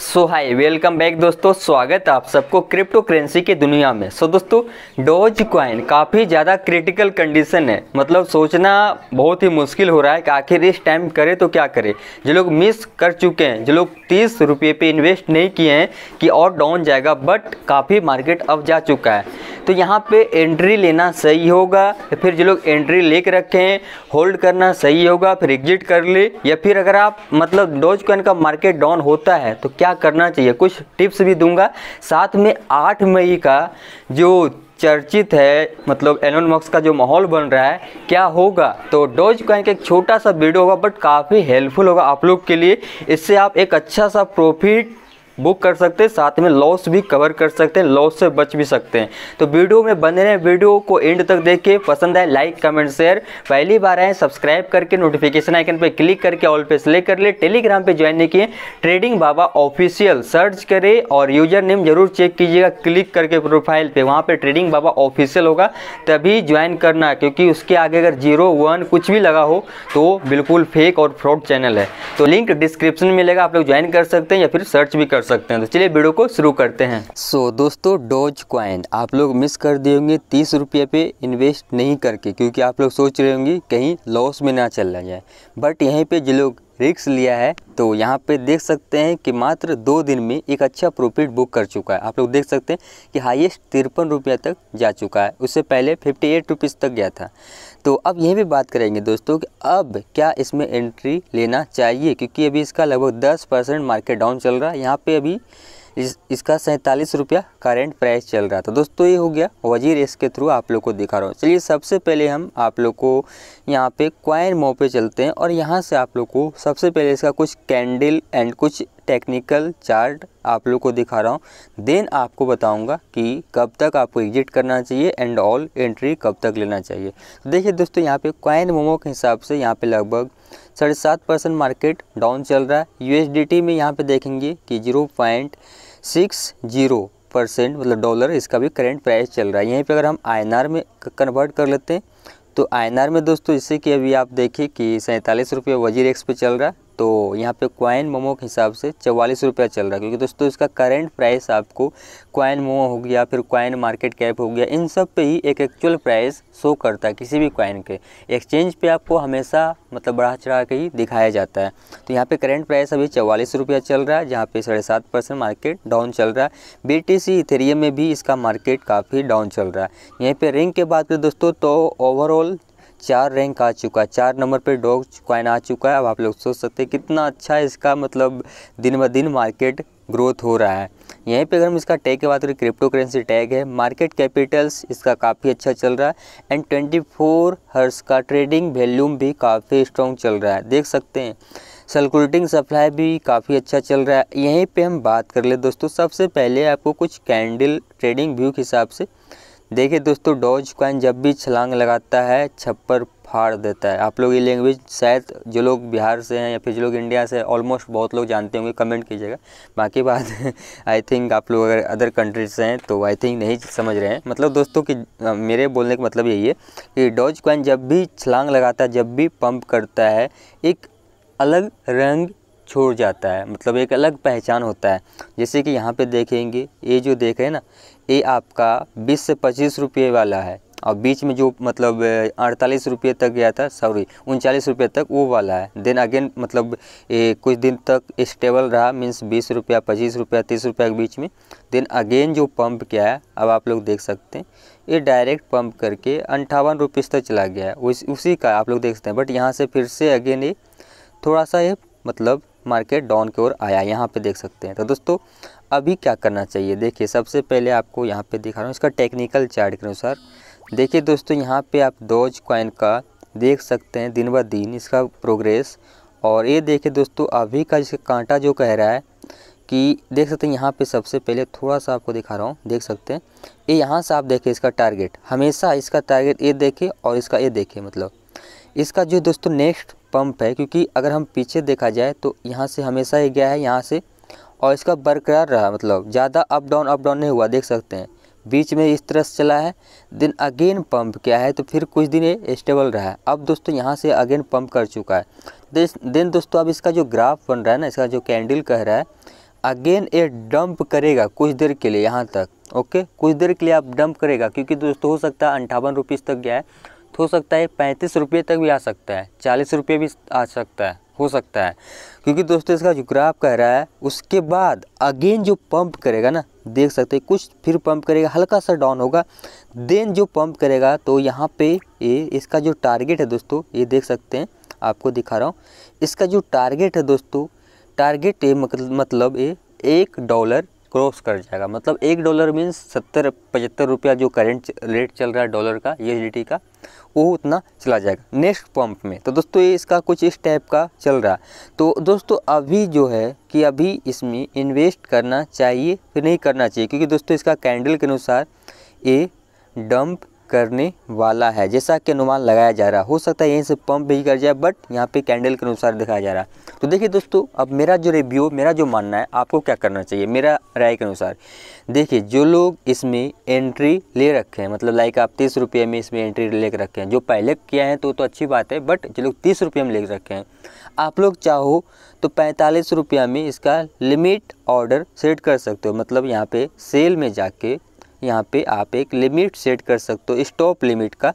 सो hi welcome back दोस्तों स्वागत है आप सबको क्रिप्टो करेंसी की दुनिया में सो so, दोस्तों डोज क्वाइन काफ़ी ज़्यादा क्रिटिकल कंडीशन है मतलब सोचना बहुत ही मुश्किल हो रहा है कि आखिर इस टाइम करें तो क्या करें जो लोग मिस कर चुके हैं जो लोग तीस रुपये पे इन्वेस्ट नहीं किए हैं कि और डाउन जाएगा बट काफ़ी मार्केट अब जा चुका है तो यहाँ पे एंट्री लेना सही होगा या फिर जो लोग एंट्री ले कर रखे हैं होल्ड करना सही होगा फिर एग्जिट कर ले या फिर अगर आप मतलब डोज कॉइन का मार्केट डाउन होता है तो क्या करना चाहिए कुछ टिप्स भी दूंगा साथ में आठ मई का जो चर्चित है मतलब एलोन मक्स का जो माहौल बन रहा है क्या होगा तो डोज कॉइन का एक छोटा सा वीडियो होगा बट काफ़ी हेल्पफुल होगा आप लोग के लिए इससे आप एक अच्छा सा प्रॉफिट बुक कर सकते हैं साथ में लॉस भी कवर कर सकते हैं लॉस से बच भी सकते हैं तो वीडियो में बने रहें वीडियो को एंड तक देखिए पसंद आए लाइक कमेंट शेयर पहली बार आए सब्सक्राइब करके नोटिफिकेशन आइकन पर क्लिक करके ऑल पे सेलेक्ट कर ले टेलीग्राम पर ज्वाइन नहीं किए ट्रेडिंग बाबा ऑफिशियल सर्च करें और यूजर नेम जरूर चेक कीजिएगा क्लिक करके प्रोफाइल पर वहाँ पर ट्रेडिंग बाबा ऑफिशियल होगा तभी ज्वाइन करना क्योंकि उसके आगे अगर जीरो वन कुछ भी लगा हो तो बिल्कुल फेक और फ्रॉड चैनल है तो लिंक डिस्क्रिप्शन में मिलेगा आप लोग ज्वाइन कर सकते हैं या फिर सर्च भी कर कर सकते हैं तो चलिए वीडियो को शुरू करते हैं सो so, दोस्तों डोज क्वाइन आप लोग मिस कर दिए होंगे तीस रुपये पे इन्वेस्ट नहीं करके क्योंकि आप लोग सोच रहे होंगे कहीं लॉस में ना चल जाए बट यहीं पर जो लोग रिक्स लिया है तो यहाँ पे देख सकते हैं कि मात्र दो दिन में एक अच्छा प्रॉफिट बुक कर चुका है आप लोग देख सकते हैं कि हाईएस्ट तिरपन रुपया तक जा चुका है उससे पहले फिफ्टी एट रुपीज़ तक गया था तो अब यह भी बात करेंगे दोस्तों कि अब क्या इसमें एंट्री लेना चाहिए क्योंकि अभी इसका लगभग 10 परसेंट मार्केट डाउन चल रहा है यहाँ पे अभी इस इसका सैंतालीस रुपया करेंट प्राइस चल रहा था दोस्तों ये हो गया वजीर एस के थ्रू आप लोग को दिखा रहा हूँ चलिए सबसे पहले हम आप लोग को यहाँ पे क्वाइन मो पे चलते हैं और यहाँ से आप लोग को सबसे पहले इसका कुछ कैंडल एंड कुछ टेक्निकल चार्ट आप लोग को दिखा रहा हूँ देन आपको बताऊँगा कि कब तक आपको एग्जिट करना चाहिए एंड ऑल एंट्री कब तक लेना चाहिए तो देखिए दोस्तों यहाँ पर क्वाइन मोमो के हिसाब से यहाँ पर लगभग साढ़े सात परसेंट मार्केट डाउन चल रहा है यूएसडीटी में यहाँ पे देखेंगे कि zero point six zero percent मतलब डॉलर इसका भी करेंट प्राइस चल रहा है यहीं पे अगर हम आईएनआर में कन्वर्ट कर लेते हैं तो आईएनआर में दोस्तों जैसे कि अभी आप देखिए कि सैंतालीस रुपये वजीर एक्स पे चल रहा है तो यहाँ पे क्वाइन मोमो के हिसाब से चवालीस रुपया चल रहा है क्योंकि दोस्तों इसका करेंट प्राइस आपको क्वाइन मोमो हो गया फिर क्वाइन मार्केट कैप हो गया इन सब पे ही एक एक्चुअल प्राइस शो करता है किसी भी क्वाइन के एक्सचेंज पे आपको हमेशा मतलब बढ़ा चढ़ा के ही दिखाया जाता है तो यहाँ पे करेंट प्राइस अभी चवालीस रुपया चल रहा है जहाँ पे साढ़े सात परसेंट मार्केट डाउन चल रहा है बी टी सी इथेरियम में भी इसका मार्केट काफ़ी डाउन चल रहा है यहीं पर रिंग के बात करें दोस्तों तो ओवरऑल चार रैंक आ चुका है चार नंबर पे डॉग क्वाइन आ चुका है अब आप लोग सोच सकते हैं कितना अच्छा इसका मतलब दिन ब दिन मार्केट ग्रोथ हो रहा है यहीं पे अगर हम इसका टैग की बात करें क्रिप्टो करेंसी टैग है मार्केट कैपिटल्स इसका काफ़ी अच्छा चल रहा है एंड ट्वेंटी फोर हर्स का ट्रेडिंग वैल्यूम भी काफ़ी स्ट्रॉन्ग चल रहा है देख सकते हैं सर्कुलेटिंग सप्लाई भी काफ़ी अच्छा चल रहा है यहीं पे हम बात कर ले दोस्तों सबसे पहले आपको कुछ कैंडल ट्रेडिंग व्यू के हिसाब से देखिए दोस्तों डॉज कॉइन जब भी छलांग लगाता है छप्पर फाड़ देता है आप लोग ये लैंग्वेज शायद जो लोग बिहार से हैं या फिर जो लोग इंडिया से ऑलमोस्ट बहुत लोग जानते होंगे कमेंट कीजिएगा बाकी बात आई थिंक आप लोग अगर अदर कंट्रीज से हैं तो आई थिंक नहीं समझ रहे हैं मतलब दोस्तों कि मेरे बोलने का मतलब यही है कि डॉज कॉइन जब भी छलांग लगाता है जब भी पंप करता है एक अलग रंग छोड़ जाता है मतलब एक अलग पहचान होता है जैसे कि यहाँ पे देखेंगे ये जो देख रहे हैं ना ये आपका 20 से 25 रुपये वाला है और बीच में जो मतलब अड़तालीस रुपये तक गया था सॉरी उनचालीस रुपये तक वो वाला है देन अगेन मतलब ए, कुछ दिन तक स्टेबल रहा मीन्स बीस रुपया पच्चीस रुपया तीस रुपया के बीच में देन अगेन जो पंप क्या है अब आप लोग देख सकते हैं ये डायरेक्ट पंप करके अंठावन रुपये तक चला गया है उस, उसी का आप लोग देख सकते हैं बट यहाँ से फिर से अगेन ये थोड़ा सा ये मतलब मार्केट डाउन की ओर आया यहाँ पे देख सकते हैं तो दोस्तों अभी क्या करना चाहिए देखिए सबसे पहले आपको यहाँ पे दिखा रहा हूँ इसका टेक्निकल चार्ट के अनुसार देखिए दोस्तों यहाँ पे आप डोज कॉइन का देख सकते हैं दिन ब दिन इसका प्रोग्रेस और ये देखिए दोस्तों अभी का जिसका कांटा जो कह रहा है कि देख सकते हैं यहाँ पे सबसे पहले थोड़ा सा आपको दिखा रहा हूँ देख सकते हैं ये यहाँ से आप देखें इसका टारगेट हमेशा इसका टारगेट ये देखें और इसका ये देखें मतलब इसका जो दोस्तों नेक्स्ट पंप है क्योंकि अगर हम पीछे देखा जाए तो यहाँ से हमेशा ही गया है यहाँ से और इसका बरकरार रहा मतलब ज़्यादा अप डाउन अप डाउन नहीं हुआ देख सकते हैं बीच में इस तरह से चला है देन अगेन पंप क्या है तो फिर कुछ दिन ये स्टेबल रहा है अब दोस्तों यहाँ से अगेन पंप कर चुका है देन दोस्तों अब इसका जो ग्राफ बन रहा है ना इसका जो कैंडल कह रहा है अगेन ये डंप करेगा कुछ देर के लिए यहाँ तक ओके कुछ देर के लिए आप डंप करेगा क्योंकि दोस्तों हो सकता है अंठावन रुपीज़ तक गया है हो सकता है पैंतीस रुपये तक भी आ सकता है चालीस रुपये भी आ सकता है हो सकता है क्योंकि दोस्तों इसका जो ग्राफ कह रहा है उसके बाद अगेन जो पंप करेगा ना देख सकते हैं कुछ फिर पंप करेगा हल्का सा डाउन होगा देन जो पंप करेगा तो यहाँ पे ये इसका जो टारगेट है दोस्तों ये देख सकते हैं आपको दिखा रहा हूँ इसका जो टारगेट है दोस्तों टारगेट ये मतलब, मतलब ये एक डॉलर क्रॉस कर जाएगा मतलब एक डॉलर मीन्स सत्तर पचहत्तर रुपया जो करेंट रेट चल रहा है डॉलर का ये का वो उतना चला जाएगा नेक्स्ट पम्प में तो दोस्तों ये इसका कुछ इस टाइप का चल रहा है तो दोस्तों अभी जो है कि अभी इसमें इन्वेस्ट करना चाहिए कि नहीं करना चाहिए क्योंकि दोस्तों इसका कैंडल के अनुसार ये डंप करने वाला है जैसा कि अनुमान लगाया जा रहा हो सकता है यहीं से पंप भी कर जाए बट यहाँ पे कैंडल के अनुसार दिखाया जा रहा है तो देखिए दोस्तों अब मेरा जो रिव्यू मेरा जो मानना है आपको क्या करना चाहिए मेरा राय के अनुसार देखिए जो लोग इसमें एंट्री ले रखे हैं मतलब लाइक आप तीस रुपये में इसमें एंट्री ले रखे हैं जो पहले किया है तो तो अच्छी बात है बट जो लोग तीस रुपये में ले रखे हैं आप लोग चाहो तो पैंतालीस रुपया में इसका लिमिट ऑर्डर सेट कर सकते हो मतलब यहाँ पे सेल में जाके यहाँ पे आप एक लिमिट सेट कर सकते हो स्टॉप लिमिट का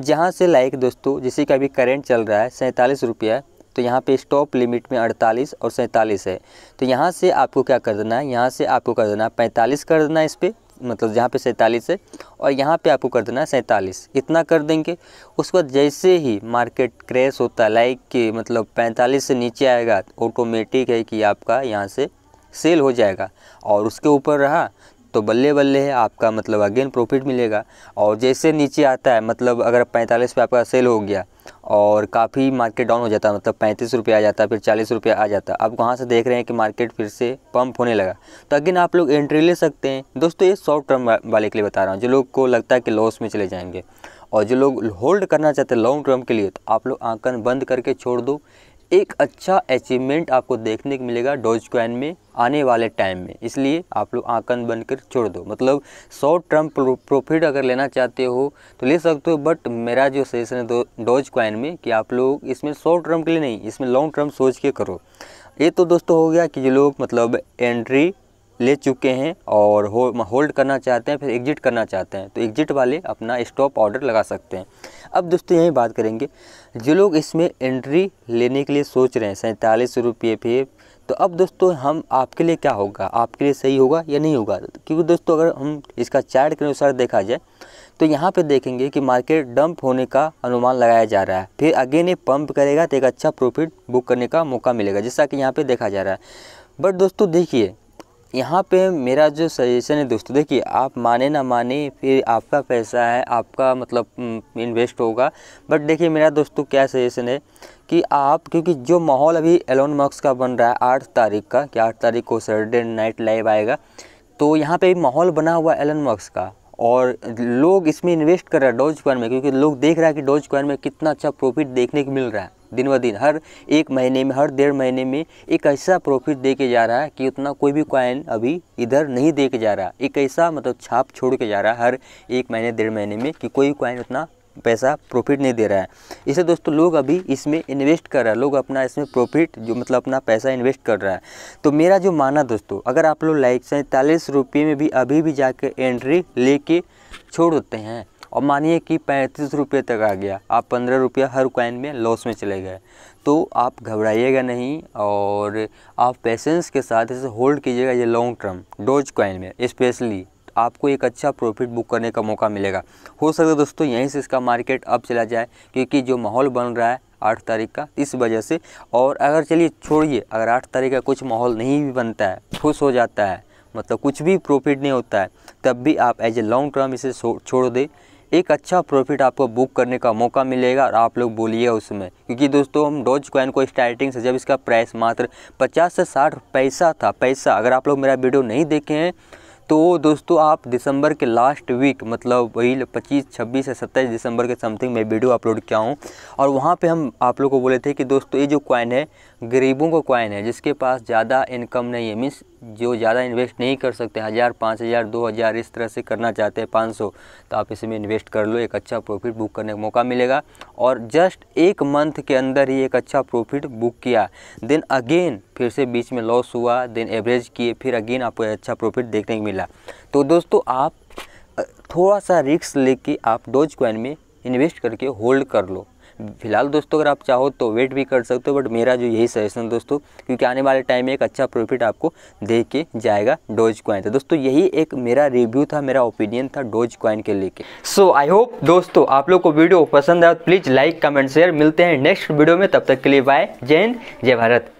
जहाँ से लाइक दोस्तों जैसे कि अभी करेंट चल रहा है सैंतालीस रुपया तो यहाँ पे स्टॉप लिमिट में 48 और सैंतालीस है तो यहाँ से आपको क्या कर देना है यहाँ से आपको कर देना है पैंतालीस कर देना है इस पर मतलब जहाँ पे सैंतालीस है और यहाँ पे आपको कर देना है सैंतालीस इतना कर देंगे उसके बाद जैसे ही मार्केट क्रैश होता है लाइक कि मतलब पैंतालीस से नीचे आएगा ऑटोमेटिक है कि आपका यहाँ से सेल हो जाएगा और उसके ऊपर रहा तो बल्ले बल्ले है आपका मतलब अगेन प्रॉफिट मिलेगा और जैसे नीचे आता है मतलब अगर पैंतालीस पे आपका सेल हो गया और काफ़ी मार्केट डाउन हो जाता है मतलब पैंतीस रुपये आ जाता है फिर चालीस रुपये आ जाता है आप वहाँ से देख रहे हैं कि मार्केट फिर से पंप होने लगा तो अगेन आप लोग एंट्री ले सकते हैं दोस्तों ये शॉर्ट टर्म वाले के लिए बता रहा हूँ जो लोग को लगता है कि लॉस में चले जाएँगे और जो लोग होल्ड करना चाहते हैं लॉन्ग टर्म के लिए तो आप लोग आंकन बंद करके छोड़ दो एक अच्छा अचीवमेंट आपको देखने को मिलेगा डोज क्वाइन में आने वाले टाइम में इसलिए आप लोग आंकन बनकर छोड़ दो मतलब शॉर्ट टर्म प्रॉफिट अगर लेना चाहते हो तो ले सकते हो बट मेरा जो सजेशन है दो, डोज क्वाइन में कि आप लोग इसमें शॉर्ट टर्म के लिए नहीं इसमें लॉन्ग टर्म सोच के करो ये तो दोस्तों हो गया कि जो लोग मतलब एंट्री ले चुके हैं और हो, होल्ड करना चाहते हैं फिर एग्जिट करना चाहते हैं तो एग्जिट वाले अपना स्टॉप ऑर्डर लगा सकते हैं अब दोस्तों यही बात करेंगे जो लोग इसमें एंट्री लेने के लिए सोच रहे हैं सैंतालीस रुपये पे तो अब दोस्तों हम आपके लिए क्या होगा आपके लिए सही होगा या नहीं होगा क्योंकि दोस्तों अगर हम इसका चार्ट के अनुसार देखा जाए तो यहाँ पे देखेंगे कि मार्केट डंप होने का अनुमान लगाया जा रहा है फिर अगेन ये पंप करेगा तो एक अच्छा प्रॉफिट बुक करने का मौका मिलेगा जैसा कि यहाँ पर देखा जा रहा है बट दोस्तों देखिए यहाँ पे मेरा जो सजेशन है दोस्तों देखिए आप माने ना माने फिर आपका पैसा है आपका मतलब इन्वेस्ट होगा बट देखिए मेरा दोस्तों क्या सजेशन है कि आप क्योंकि जो माहौल अभी एलोन मक्स का बन रहा है आठ तारीख का कि आठ तारीख को सैटरडे नाइट लाइव आएगा तो यहाँ पे माहौल बना हुआ एलन मक्स का और लोग इसमें इन्वेस्ट कर रहे हैं डोज क्वाइन में क्योंकि लोग देख रहा है कि डोज क्वाइन में कितना अच्छा प्रॉफिट देखने को मिल रहा है दिन ब दिन हर एक महीने में हर डेढ़ महीने में एक ऐसा प्रॉफिट दे के जा रहा है कि उतना कोई भी कॉइन अभी इधर नहीं दे के जा रहा एक ऐसा मतलब छाप छोड़ के जा रहा है हर एक महीने डेढ़ महीने में कि कोई भी कॉइन उतना पैसा प्रॉफिट नहीं दे रहा है इसे दोस्तों लोग अभी इसमें इन्वेस्ट कर रहा है लोग अपना इसमें प्रॉफिट जो मतलब अपना पैसा इन्वेस्ट कर रहा है तो मेरा जो माना दोस्तों अगर आप लोग लाइक सैंतालीस रुपये में भी अभी भी जाकर एंट्री लेके छोड़ देते हैं और मानिए कि पैंतीस रुपये तक आ गया आप पंद्रह रुपया हर कॉइन में लॉस में चले गए तो आप घबराइएगा नहीं और आप पेशेंस के साथ इसे होल्ड कीजिएगा ये लॉन्ग टर्म डोज कॉइन में स्पेशली आपको एक अच्छा प्रॉफिट बुक करने का मौका मिलेगा हो सकता है दोस्तों यहीं से इसका मार्केट अप चला जाए क्योंकि जो माहौल बन रहा है आठ तारीख का इस वजह से और अगर चलिए छोड़िए अगर आठ तारीख का कुछ माहौल नहीं भी बनता है खुश हो जाता है मतलब कुछ भी प्रॉफिट नहीं होता है तब भी आप एज ए लॉन्ग टर्म इसे छोड़ दें एक अच्छा प्रॉफिट आपको बुक करने का मौका मिलेगा और आप लोग बोलिए उसमें क्योंकि दोस्तों हम डोज कॉइन को स्टार्टिंग से जब इसका प्राइस मात्र 50 से 60 पैसा था पैसा अगर आप लोग मेरा वीडियो नहीं देखे हैं तो दोस्तों आप दिसंबर के लास्ट वीक मतलब वही 25, 26 से 27 दिसंबर के समथिंग मैं वीडियो अपलोड किया हूँ और वहाँ पे हम आप लोग को बोले थे कि दोस्तों ये जो कॉइन है गरीबों का कॉइन है जिसके पास ज़्यादा इनकम नहीं है मीन्स जो ज़्यादा इन्वेस्ट नहीं कर सकते हज़ार पाँच हज़ार दो हज़ार इस तरह से करना चाहते हैं पाँच सौ तो आप इसमें इन्वेस्ट कर लो एक अच्छा प्रॉफिट बुक करने का मौका मिलेगा और जस्ट एक मंथ के अंदर ही एक अच्छा प्रॉफिट बुक किया देन अगेन फिर से बीच में लॉस हुआ देन एवरेज किए फिर अगेन आपको अच्छा प्रॉफिट देखने को मिला तो दोस्तों आप थोड़ा सा रिक्स लेके आप डोज क्वाइन में इन्वेस्ट करके होल्ड कर लो फिलहाल दोस्तों अगर आप चाहो तो वेट भी कर सकते हो बट मेरा जो यही सजेशन दोस्तों क्योंकि आने वाले टाइम में एक अच्छा प्रॉफिट आपको दे के जाएगा डोज क्वाइन तो दोस्तों यही एक मेरा रिव्यू था मेरा ओपिनियन था डोज क्वाइन के लेके सो आई होप दोस्तों आप लोग को वीडियो पसंद आया प्लीज़ लाइक कमेंट शेयर मिलते हैं नेक्स्ट वीडियो में तब तक के लिए बाय जय हिंद जय भारत